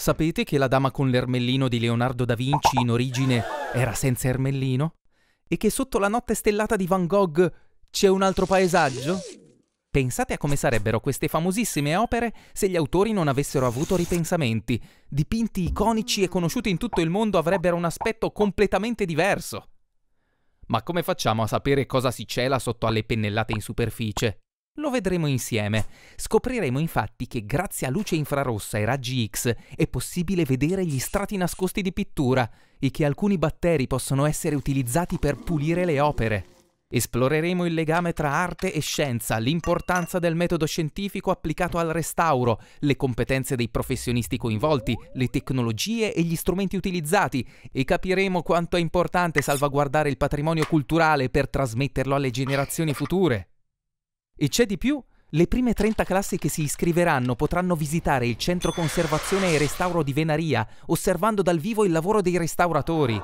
Sapete che la dama con l'ermellino di Leonardo da Vinci in origine era senza ermellino? E che sotto la notte stellata di Van Gogh c'è un altro paesaggio? Pensate a come sarebbero queste famosissime opere se gli autori non avessero avuto ripensamenti. Dipinti iconici e conosciuti in tutto il mondo avrebbero un aspetto completamente diverso. Ma come facciamo a sapere cosa si cela sotto alle pennellate in superficie? Lo vedremo insieme. Scopriremo infatti che grazie a luce infrarossa e raggi X è possibile vedere gli strati nascosti di pittura e che alcuni batteri possono essere utilizzati per pulire le opere. Esploreremo il legame tra arte e scienza, l'importanza del metodo scientifico applicato al restauro, le competenze dei professionisti coinvolti, le tecnologie e gli strumenti utilizzati e capiremo quanto è importante salvaguardare il patrimonio culturale per trasmetterlo alle generazioni future. E c'è di più, le prime 30 classi che si iscriveranno potranno visitare il centro conservazione e restauro di Venaria, osservando dal vivo il lavoro dei restauratori.